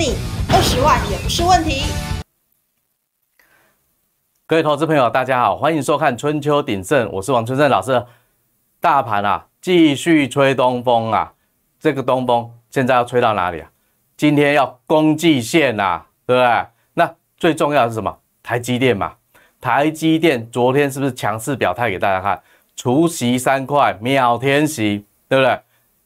你，二十万也不是问题。各位投资朋友，大家好，欢迎收看《春秋鼎盛》，我是王春盛老师。大盘啊，继续吹东风啊，这个东风现在要吹到哪里啊？今天要攻季线啊，对不对？那最重要的是什么？台积电嘛。台积电昨天是不是强势表态给大家看？除息三块，秒天息，对不对？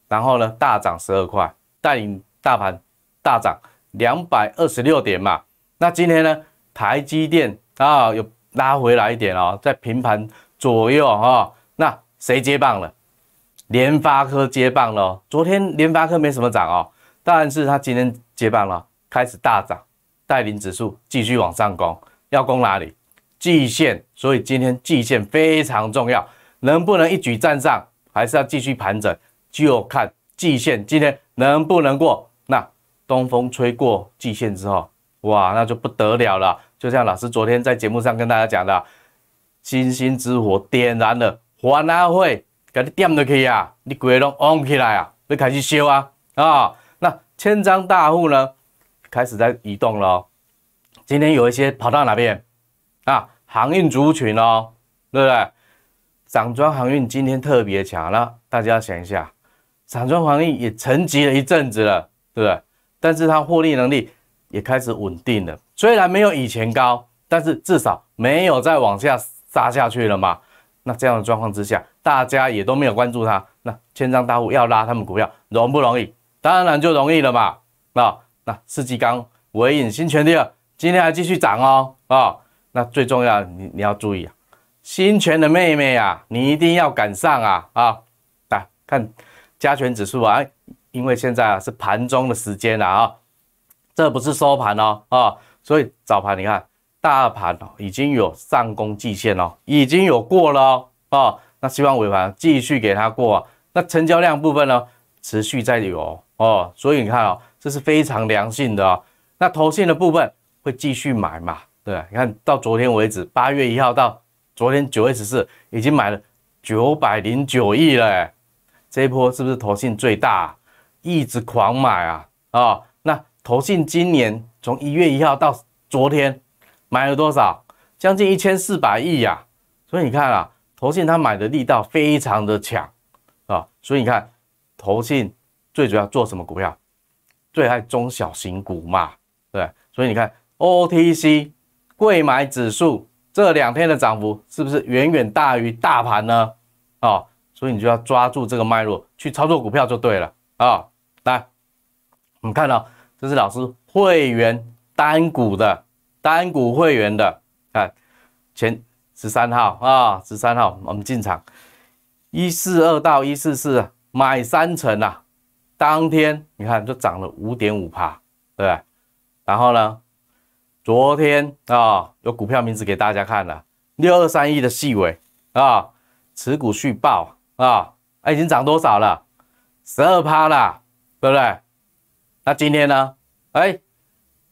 然后呢，大涨十二块，带领大盘大涨。两百二十六点嘛，那今天呢，台积电啊有拉回来一点哦，在平盘左右哦。那谁接棒了？联发科接棒了。昨天联发科没什么涨哦，但是它今天接棒了，开始大涨，带领指数继续往上攻。要攻哪里？季线，所以今天季线非常重要，能不能一举站上，还是要继续盘整，就看季线今天能不能过。东风吹过蓟县之后，哇，那就不得了了。就像老师昨天在节目上跟大家讲的，星星之火，点燃了华南会，给你点到起啊，你国龙昂起来啊，你开始修啊啊！那千张大户呢，开始在移动了。今天有一些跑到哪边？啊，航运族群哦，对不对？散装航运今天特别强了。大家想一下，散装航运也沉积了一阵子了，对不对？但是它获利能力也开始稳定了，虽然没有以前高，但是至少没有再往下杀下去了嘛。那这样的状况之下，大家也都没有关注它。那千张大户要拉他们股票容不容易？当然就容易了嘛。那那世纪刚唯影新权第二，今天还继续涨哦啊。那最重要你你要注意啊，新权的妹妹啊，你一定要赶上啊啊！来，看加权指数啊。因为现在啊是盘中的时间了啊，这不是收盘哦啊，所以早盘你看大盘哦已经有上攻季线哦，已经有过了哦啊，那希望尾盘继续给它过。那成交量部分呢，持续在有哦，所以你看哦，这是非常良性的哦。那投信的部分会继续买嘛？对，你看到昨天为止，八月一号到昨天九月十四，已经买了九百零九亿了，这一波是不是投信最大？一直狂买啊啊！那投信今年从一月一号到昨天买了多少？将近一千四百亿呀！所以你看啊，投信它买的力道非常的强啊！所以你看，投信最主要做什么股票？最爱中小型股嘛，对。所以你看 O T C 贵买指数这两天的涨幅是不是远远大于大盘呢？啊！所以你就要抓住这个脉络去操作股票就对了啊！我们看到，这是老师会员单股的单股会员的，看前十三号啊，十三号我们进场一四二到一四四买三成啊，当天你看就涨了五点五趴，对然后呢，昨天啊有股票名字给大家看了六二三一的细尾啊，持股续报啊，哎已经涨多少了？十二趴了，对不对？那今天呢？哎，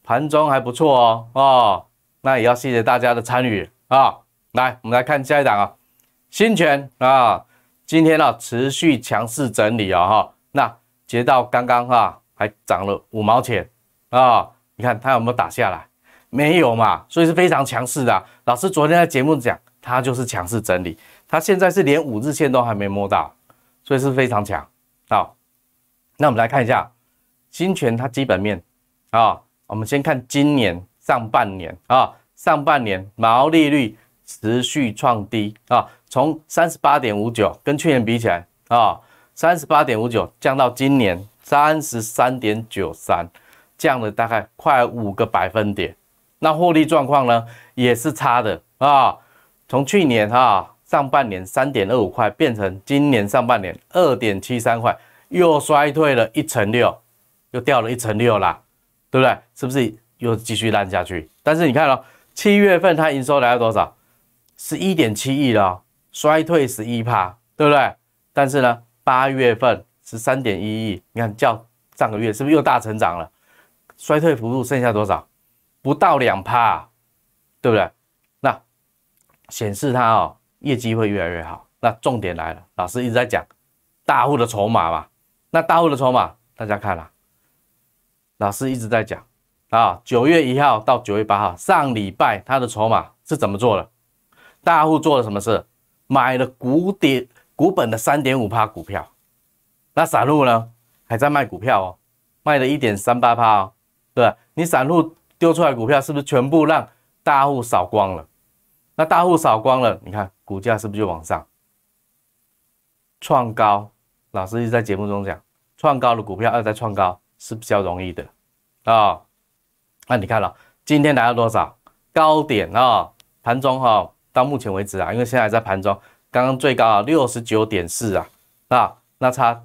盘中还不错哦，哦，那也要谢谢大家的参与啊！来，我们来看下一档啊，新泉啊，今天呢持续强势整理啊哈，那截到刚刚哈还涨了五毛钱啊，你看它有没有打下来？没有嘛，所以是非常强势的。老师昨天在节目讲，它就是强势整理，它现在是连五日线都还没摸到，所以是非常强啊。那我们来看一下。新泉它基本面，啊，我们先看今年上半年啊，上半年毛利率持续创低啊，从三十八点五九跟去年比起来啊，三十八点五九降到今年三十三点九三，降了大概快五个百分点。那获利状况呢也是差的啊，从去年哈上半年三点二五块变成今年上半年二点七三块，又衰退了一成六。又掉了一成六啦，对不对？是不是又继续烂下去？但是你看哦，七月份它营收来了多少？十一点七亿了，衰退十一趴，对不对？但是呢，八月份十三点一亿，你看较上个月是不是又大成长了？衰退幅度剩下多少？不到两趴，对不对？那显示它哦，业绩会越来越好。那重点来了，老师一直在讲大户的筹码嘛。那大户的筹码，大家看了。老师一直在讲啊，九月一号到九月八号上礼拜他的筹码是怎么做的？大户做了什么事？买了股点股本的三点五趴股票，那散户呢？还在卖股票哦，卖了一点三八趴哦，对你散户丢出来股票是不是全部让大户扫光了？那大户扫光了，你看股价是不是就往上创高？老师一直在节目中讲，创高的股票要在创高是比较容易的。啊，那你看了，今天来到多少高点啊？盘中哈，到目前为止啊，因为现在还在盘中，刚刚最高啊六十九点四啊，啊，那差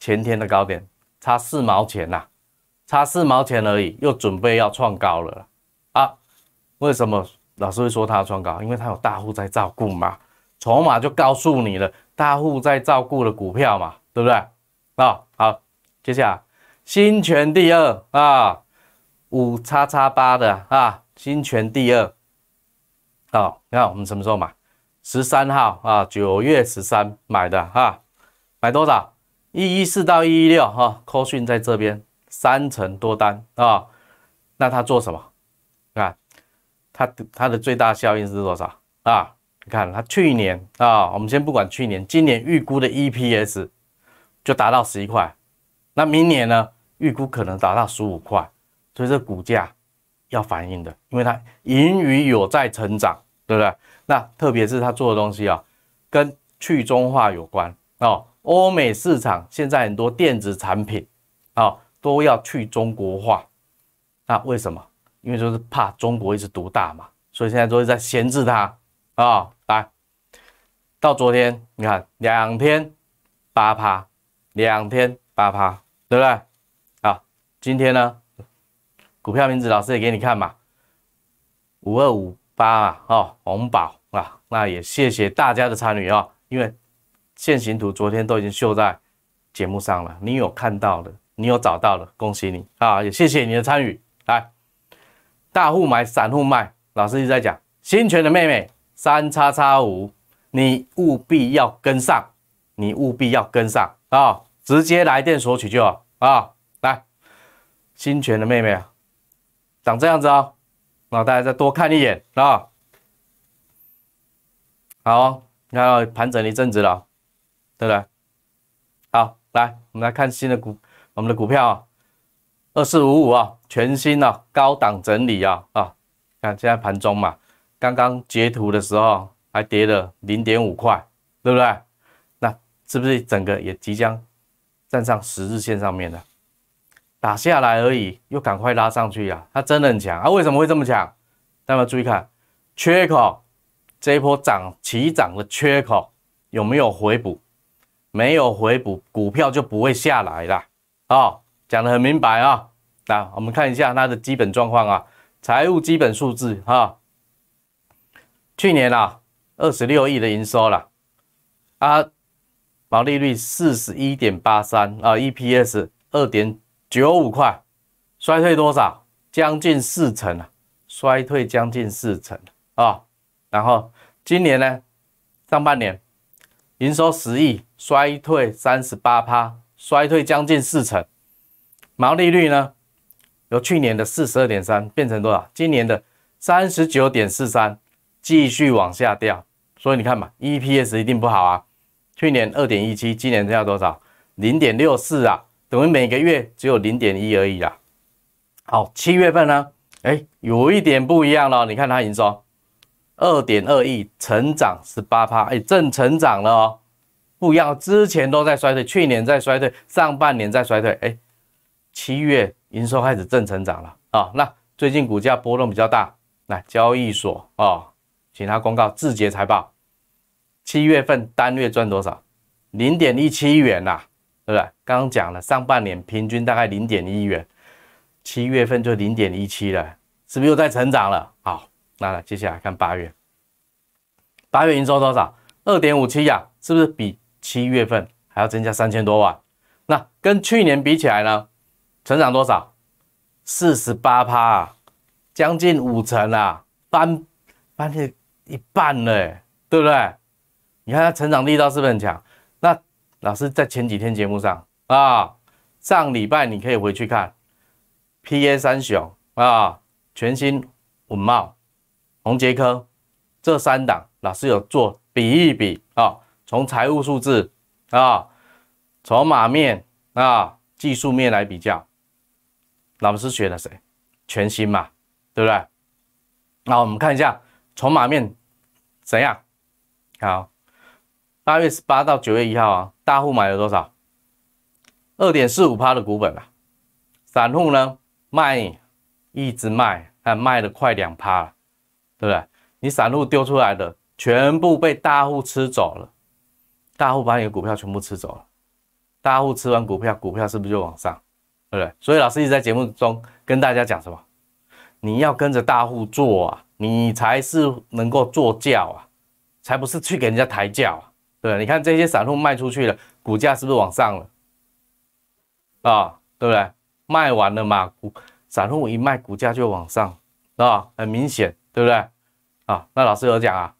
前天的高点差四毛钱呐，差四毛钱而已，又准备要创高了啊？为什么老师会说它创高？因为它有大户在照顾嘛，筹码就告诉你了，大户在照顾的股票嘛，对不对？啊，好，接下来。新泉第二啊，五叉叉八的啊，新泉第二，好，你看我们什么时候买？十三号啊，九月十三买的哈，买多少？一一四到一一六哈，科讯在这边三成多单啊，那他做什么？看，他他的最大效应是多少啊？你看他去年啊，我们先不管去年，今年预估的 EPS 就达到十一块。那明年呢？预估可能达到十五块，所以这股价要反映的，因为它盈余有在成长，对不对？那特别是它做的东西啊，跟去中化有关哦。欧美市场现在很多电子产品啊都要去中国化，那为什么？因为就是怕中国一直独大嘛，所以现在都是在限制它啊。来到昨天，你看两天八趴，两天八趴。对不对？好，今天呢，股票名字老师也给你看嘛，五二五八啊，哦，红宝啊，那也谢谢大家的参与啊，因为现行图昨天都已经秀在节目上了，你有看到的，你有找到的，恭喜你啊，也谢谢你的参与。来，大户买，散户卖，老师一直在讲。新泉的妹妹三叉叉五，你务必要跟上，你务必要跟上啊。直接来电索取就好啊！来，新泉的妹妹啊，长这样子哦，那大家再多看一眼啊。好，你看盘整一阵子了，对不对？好，来，我们来看新的股，我们的股票，二四五五啊，全新的高档整理啊啊！看现在盘中嘛，刚刚截图的时候还跌了零点五块，对不对？那是不是整个也即将？站上十日线上面的，打下来而已，又赶快拉上去啊！它真的很强啊！为什么会这么强？大家注意看缺口，这一波涨起涨的缺口有没有回补？没有回补，股票就不会下来了啊！讲得很明白啊！来，我们看一下它的基本状况啊，财务基本数字哈，去年啊二十六亿的营收了啊。毛利率四十一点八三啊，EPS 二点九五块，衰退多少？将近四成啊，衰退将近四成啊。然后今年呢，上半年营收十亿，衰退三十八趴，衰退将近四成。毛利率呢，由去年的四十二点三变成多少？今年的三十九点四三，继续往下掉。所以你看嘛，EPS 一定不好啊。去年二点一七，今年要多少？零点六四啊，等于每个月只有零点一而已啦。好，七月份呢？哎，有一点不一样了。你看，它营收二点二亿，成长十八趴，哎，正成长了哦。不一样，之前都在衰退，去年在衰退，上半年在衰退，哎，七月营收开始正成长了啊。那最近股价波动比较大，来交易所啊，请他公告字节财报。七月份单月赚多少？零点一七元呐，对不对？刚刚讲了，上半年平均大概零点一元，七月份就零点一七了，是不是又在成长了？好，那接下来看八月，八月营收多少？二点五七呀，是不是比七月份还要增加三千多万？那跟去年比起来呢？成长多少？四十八趴，将近五成啊，翻翻了一半呢，对不对？你看它成长力道是不是很强？那老师在前几天节目上啊，上礼拜你可以回去看，P A 三雄啊，全新、稳茂、宏杰科这三档，老师有做比一比啊，从财务数字啊，筹码面啊技术面来比较，老师选了谁？全新嘛，对不对？那我们看一下筹码面怎样好。八月十八到九月一号啊，大户买了多少？二点四五趴的股本了。散户呢卖，一直卖，还卖了快两趴了，对不对？你散户丢出来的全部被大户吃走了，大户把你的股票全部吃走了，大户吃完股票，股票是不是就往上？对不对？所以老师一直在节目中跟大家讲什么？你要跟着大户做啊，你才是能够坐轿啊，才不是去给人家抬轿啊。对，你看这些散户卖出去了，股价是不是往上了？啊，对不对？卖完了嘛，股散户一卖，股价就往上，啊，很明显，对不对？啊，那老师有讲啊，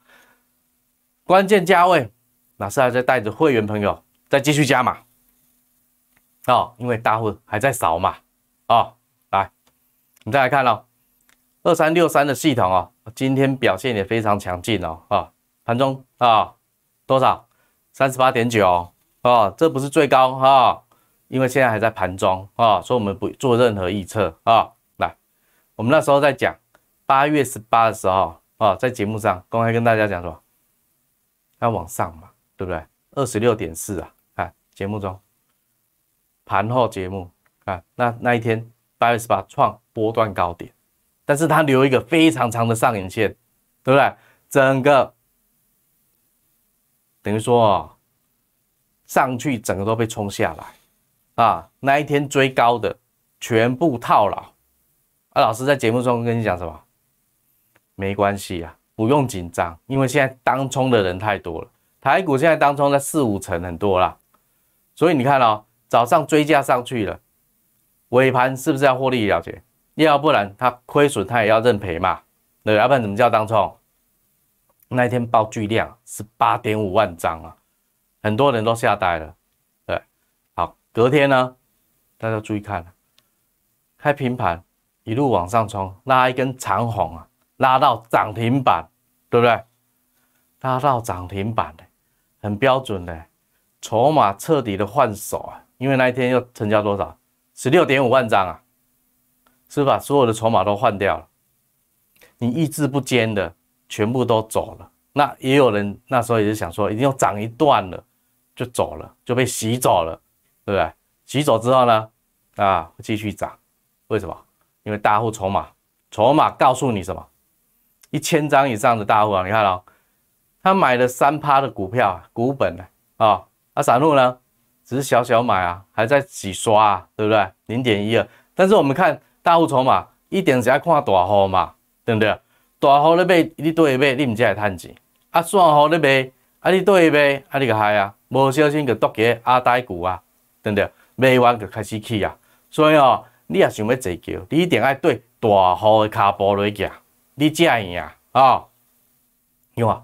关键价位，老师还在带着会员朋友再继续加码，啊，因为大户还在扫嘛，啊，来，你再来看喽，二三六三的系统哦，今天表现也非常强劲哦，啊，盘中啊多少？三十八点九啊，这不是最高哈，因为现在还在盘中啊，所以我们不做任何预测啊。来，我们那时候在讲八月十八的时候啊，在节目上公开跟大家讲说要往上嘛，对不对？二十六点四啊，看节目中，盘后节目看那那一天八月十八创波段高点，但是它留一个非常长的上影线，对不对？整个。等于说啊，上去整个都被冲下来，啊，那一天追高的全部套牢。啊，老师在节目中跟你讲什么？没关系啊，不用紧张，因为现在当冲的人太多了。台股现在当冲在四五成很多啦，所以你看哦，早上追价上去了，尾盘是不是要获利了结？要不然它亏损，它也要认赔嘛？对，要不然怎么叫当冲？那一天报巨量是八点五万张啊，很多人都吓呆了。对，好，隔天呢，大家注意看，开平盘一路往上冲，拉一根长红啊，拉到涨停板，对不对？拉到涨停板的，很标准的，筹码彻底的换手啊，因为那一天又成交多少？十六点五万张啊，是吧？所有的筹码都换掉了，你意志不坚的。全部都走了，那也有人那时候也是想说，一定要涨一段了就走了，就被洗走了，对不对？洗走之后呢，啊，继续涨，为什么？因为大户筹码，筹码告诉你什么？一千张以上的大户啊，你看了，他买了三趴的股票，股本的啊，那散户呢，只是小小买啊，还在洗刷啊，对不对？零点一二，但是我们看大户筹码，一点只要看大户嘛，对不对？大号咧买，你对伊买你毋才会趁钱。啊，散号咧卖，啊你对伊卖，啊你个害啊，无小心就剁脚阿呆股啊，对不对？卖完就开始起啊。所以哦，你也想要做桥，你一定爱对大号的骹步落行，你这会啊，哦，你看，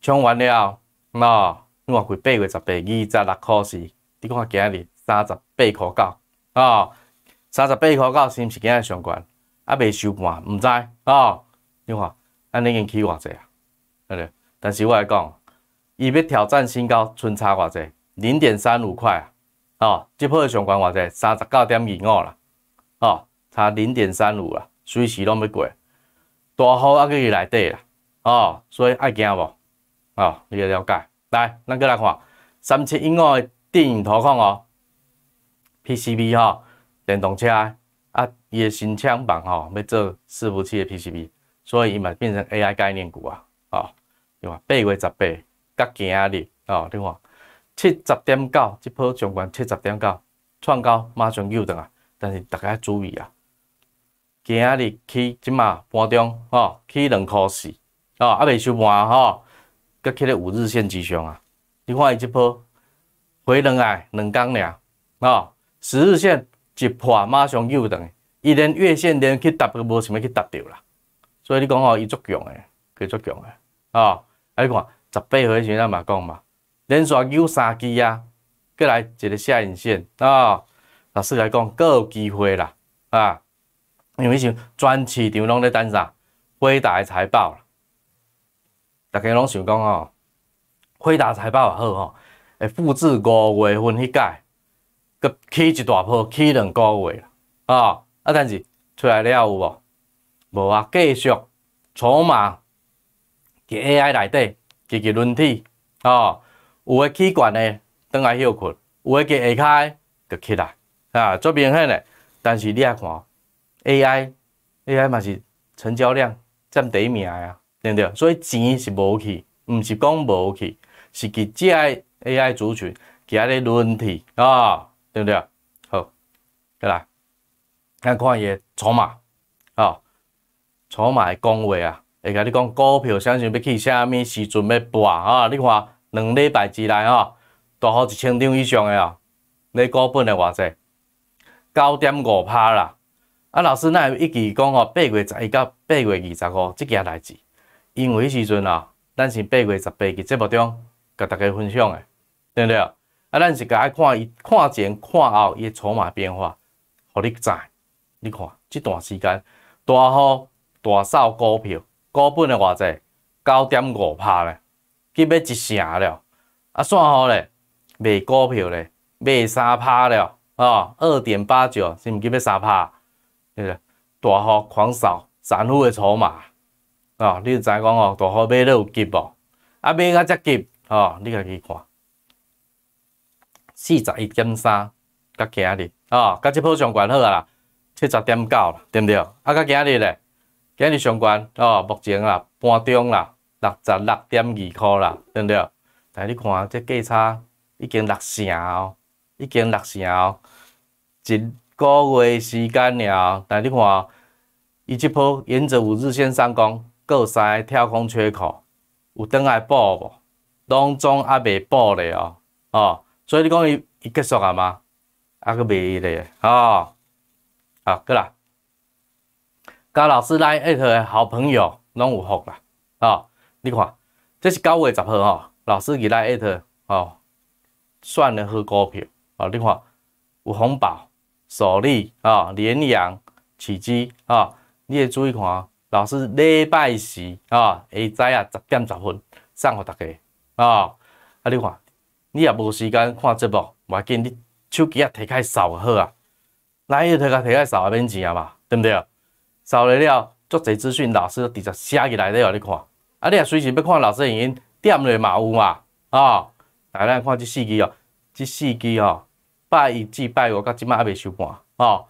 冲完了，喏，你看贵八月十八二十六箍是你看今日三十八箍九，哦，三十八箍九是毋是今日上悬？啊，未收盘，毋知，哦。你看，安尼已经起偌济啊，安尼，但是我来讲，伊要挑战新高，差偌济，零点三五块啊。哦，跌破上悬偌济，三十九点二五啦。哦，差零点三五啦，随时拢要过，大好佫伊内底啦。哦，所以爱惊无？哦，你会了解。来，咱佫来看，三七一五的电影投控哦，PCB 哈，电动车啊，伊的新枪板哦，要做伺服器的 PCB。所以伊嘛变成 AI 概念股啊！哦，你看八月十八，今仔日哦，你看七十点九，即波上关七十点九，创高马上又等啊！但是大家注意啊，今仔日去即马盘中哦，去两块四哦，还未收盘吼，甲起来五日线之上啊！你看伊即波回两下，两工俩哦，十日线一破马上又等，伊连月线连去达都无想要去达着啦。所以你讲哦，伊足强诶，佮足强诶，吼！啊，你看十八岁时阵嘛讲嘛，连续九三季啊，佮来一个下影线啊。老师来讲，佫有机会啦，啊，因为像全市场拢咧等啥？辉达财报啦，大家拢想讲哦，辉达财报也好吼，会复制五月份迄届，佮起一大波，起两个月啦，啊啊！但是出来了有无？无啊，继续筹码伫 AI 内底，积极轮替哦。有诶起悬诶，倒来休困；有诶，伫下骹着起来啊，足明显诶。但是你爱看 AI，AI 嘛是成交量占第一名诶啊，对不对？所以钱是无去，毋是讲无去，是伫只 AI 族群，伫咧轮替哦，对不对？好，再来，咱看伊诶筹码哦。筹码的讲话啊，会甲你讲股票相信要去啥物时阵要博啊？你看两礼拜之内啊，大好一千张以上的哦。你股本的偌济，九点五趴啦。啊，老师，那一期讲哦，八月十一到八月二十五即件代志，因为时阵啊，咱是八月十八日节目中甲大家分享的，对不对？啊，咱是甲爱看看前看后的筹码变化，互你知。你看这段时间大好。大扫股票，股本的偌济，九点五趴了，急要一成了。啊，散户咧卖股票咧卖三趴了，哦，二点八九是毋急要三趴，是不是？大号狂扫散户的筹码，哦，你知讲哦，大号买了有急无？啊，买到遮急，哦，你家己看，四十一点三，甲今日，哦，甲即波上悬好啦，七十点九对毋对？啊，甲今日咧。今日上悬哦，目前啊，半中啦，六十六点二箍啦，对不对？但你看这价差已经六成哦，已经六成哦，一个月时间了。但你看，伊即波沿着五日线上攻，搁使跳空缺口有倒来补无？拢总还未补嘞哦哦，所以你讲伊伊结束了吗？阿佫未咧，哦好，过啦。甲老师来艾特诶好朋友拢有福啦，哦，你看，这是九月十号哦，老师己来哦，选了好股票，哦，你看，有红包、索利啊、连阳、起止啊，你也注意看，老师礼拜四啊，下早啊十点十分，送互大家啊，啊，你看，你也无时间看节目，无要紧，你手机啊摕开扫就好啊，来甲摕开扫啊，免钱啊嘛，对不对？扫了了，足侪资讯，老师伫只写起来了，你看。啊，你啊随时要看老师影音，点落嘛有嘛啊。来，咱看即四支哦，即四支哦，拜一至拜五到即摆还未收盘哦。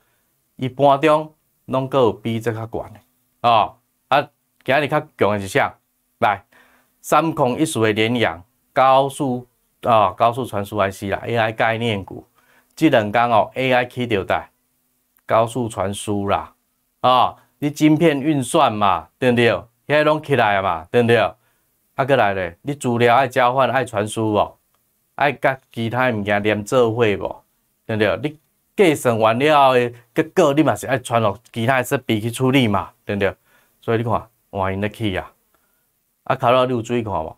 一般中，拢有比这较悬的哦。啊，今日较强是啥？来，三空一数的联阳高速啊，高速传输 IC 啦，AI 概念股，即两天哦，AI 起条代，高速传输啦，啊。你晶片运算嘛，对不对？遐拢起来嘛，对不对？啊，阁来咧，你资料爱交换，爱传输无？爱甲其他物件连做伙无？对不对？你计算完了后个结果，你嘛是爱传落其他设备去处理嘛，对不对？所以你看，换因咧去啊。啊，卡罗你有注意看无？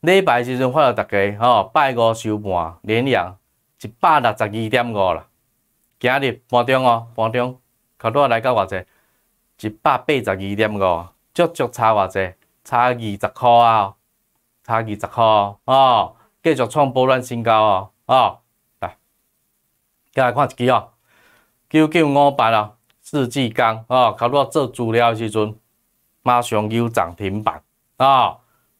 礼拜时阵发了，大家吼，拜五收盘连样？一百六十二点五啦！今日盘中哦，盘中卡罗来到偌济？一百八十二点五，足足差偌济？差二十块啊！差二十块哦，继续创波段新高哦！来，再来看一支哦，九九五班哦，世纪钢哦，刚落做资料时阵，马上有涨停板啊！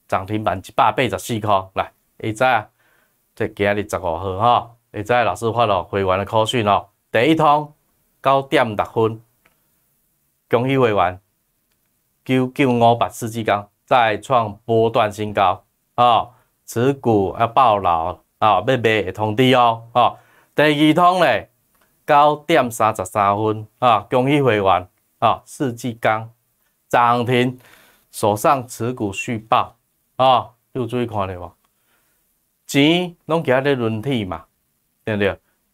涨停板一百八十四块，来，会知啊？这今日十五号哈，会知老师发了会员的课讯哦，第一通九点六分。恭喜会员，九九五八四季钢再创波段新高啊！持股要爆牢啊！要卖会通知哦。哦，第二通咧，九点三十三分啊！恭喜会员啊！四季钢涨停，手上持股续爆啊！有注意看到无？钱拢其他咧轮替嘛？对不对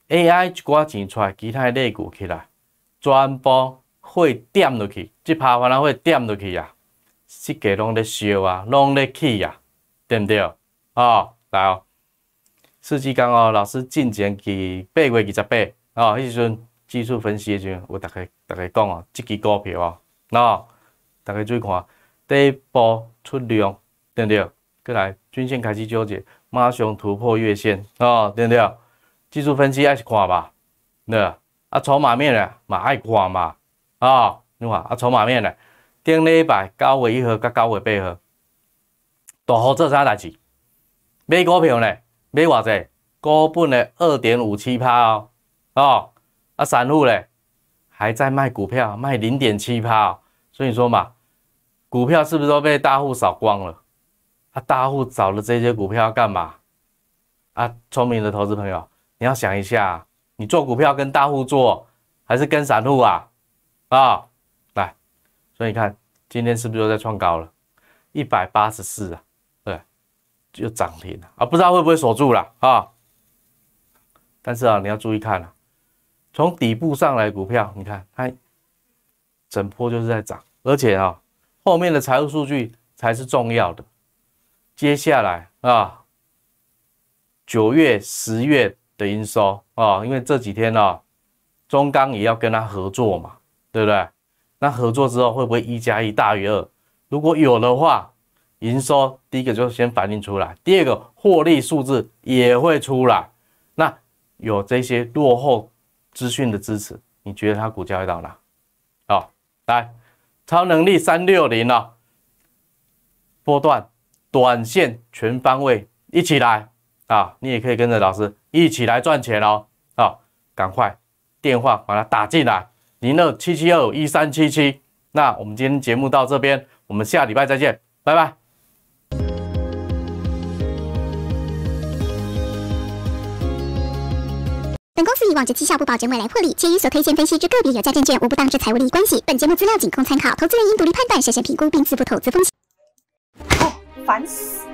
？AI 一寡钱出来，其他类股起来，全部。火点落去，即趴番仔火点落去啊！设计拢咧烧啊，拢咧起啊，对毋对？哦，来哦，四支工哦，老师进前期八月二十八哦，迄时阵技术分析的时阵，有逐个逐个讲哦，即支股票哦，喏，逐个注意看，底部出量，对毋对？过来均线开始纠结，马上突破月线哦，对毋对？技术分析爱是看吧，喏，啊筹码面咧嘛爱看嘛。啊，你话啊，筹码面呢，顶礼拜九月一号到九月八号，大户做啥代志？买股票呢？买多少？高分的二点五七趴哦。哦，啊，散户呢，还在卖股票，卖零点七趴。所以说嘛，股票是不是都被大户扫光了？啊，大户找了这些股票干嘛？啊，聪明的投资朋友，你要想一下，你做股票跟大户做，还是跟散户啊？啊，来，所以你看，今天是不是又在创高了？一百八十四啊，对，又涨停了啊！不知道会不会锁住了啊？但是啊，你要注意看了，从底部上来股票，你看它整波就是在涨，而且啊，后面的财务数据才是重要的。接下来啊，九月、十月的营收啊，因为这几天啊，中钢也要跟他合作嘛。对不对？那合作之后会不会一加一大于二？如果有的话，营收第一个就先反映出来，第二个获利数字也会出来。那有这些落后资讯的支持，你觉得它股价会到哪？好，来，超能力三六零哦，波段、短线、全方位，一起来啊！你也可以跟着老师一起来赚钱哦。好，赶快电话把它打进来。零二七七二一三七七，那我们今天节目到这边，我们下礼拜再见，拜拜。本公司以往站绩效不保证未来获利，且与所推荐分析之个别有价证券无不当之财务利益关系。本节目资料仅供参考，投资人应独立判断，审慎评估并自负投资风险。哦，烦死！